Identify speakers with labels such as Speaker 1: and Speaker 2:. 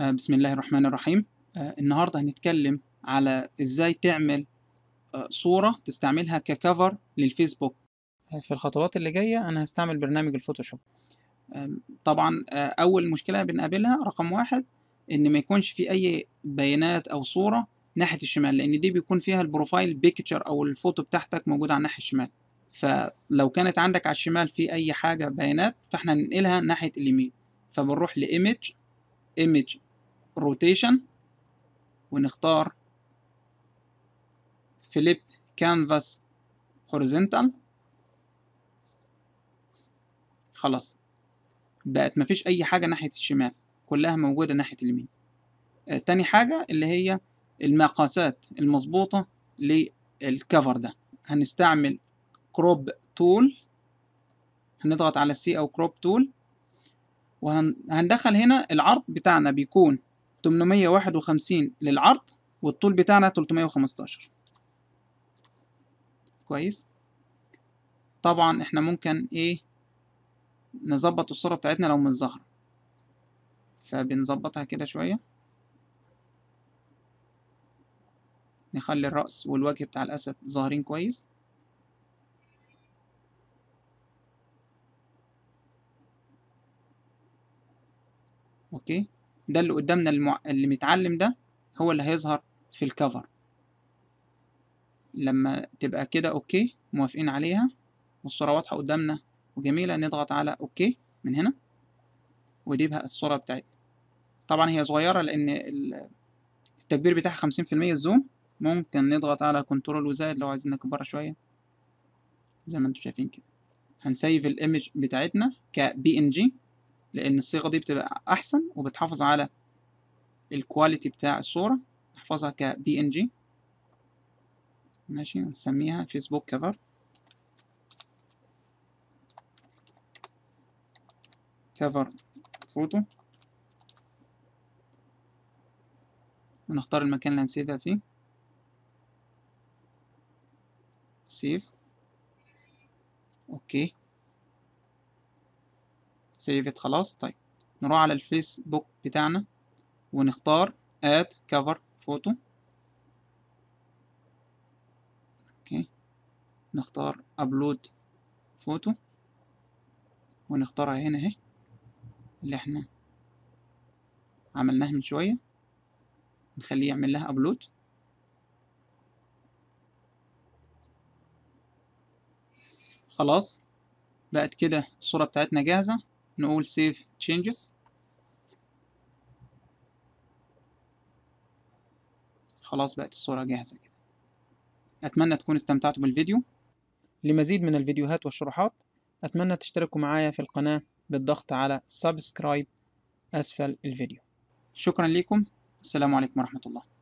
Speaker 1: آه، بسم الله الرحمن الرحيم آه، النهاردة هنتكلم على ازاي تعمل آه، صورة تستعملها ككفر للفيسبوك في الخطوات اللي جاية أنا هستعمل برنامج الفوتوشوب طبعا أول مشكلة بنقابلها رقم واحد إن ما يكونش في أي بيانات أو صورة ناحية الشمال لأن دي بيكون فيها البروفايل بيكتشر أو الفوتو بتاعتك موجودة على الناحية الشمال فلو كانت عندك على الشمال في أي حاجة بيانات فإحنا ننقلها ناحية اليمين فبنروح لإيمج إيميج روتيشن ونختار فليب كانفاس هوريزونتال خلاص بقت مفيش اي حاجة ناحية الشمال كلها موجودة ناحية اليمين آه تاني حاجة اللي هي المقاسات المظبوطة للكفر ده هنستعمل كروب تول هنضغط على السي او كروب تول وهندخل هنا العرض بتاعنا بيكون 851 للعرض والطول بتاعنا 315 كويس طبعا احنا ممكن ايه نظبط الصورة بتاعتنا لو من الظهر فبنظبطها كده شوية نخلي الرأس والوجه بتاع الأسد ظاهرين كويس اوكي ده اللي قدامنا المع... اللي متعلم ده هو اللي هيظهر في الكفر لما تبقى كده اوكي موافقين عليها والصورة واضحة قدامنا وجميلة نضغط على اوكي من هنا ودي بقى الصورة بتاعتنا طبعا هي صغيرة لان التكبير بتاعها خمسين في المية الزوم ممكن نضغط على كنترول وزائد لو عايزين نكبرها شوية زي ما انتم شايفين كده هنسيف الايمج بتاعتنا كبي ان جي لأن الصيغة دي بتبقى أحسن وبتحافظ على الكواليتي بتاع الصورة نحفظها ك PNG ماشي نسميها فيسبوك كفر كفر فوتو ونختار المكان اللي هنسيبها فيه سيف اوكي سيفت خلاص طيب نروح على الفيسبوك بتاعنا ونختار اد كفر فوتو اوكي نختار ابلود فوتو ونختارها هنا اهي اللي احنا عملناها من شويه نخليه يعمل لها ابلود خلاص بقت كده الصوره بتاعتنا جاهزه نقول save changes خلاص بقت الصورة جاهزة كده أتمنى تكونوا استمتعتوا بالفيديو لمزيد من الفيديوهات والشروحات أتمنى تشتركوا معايا في القناة بالضغط على سبسكرايب أسفل الفيديو شكرا لكم السلام عليكم ورحمة الله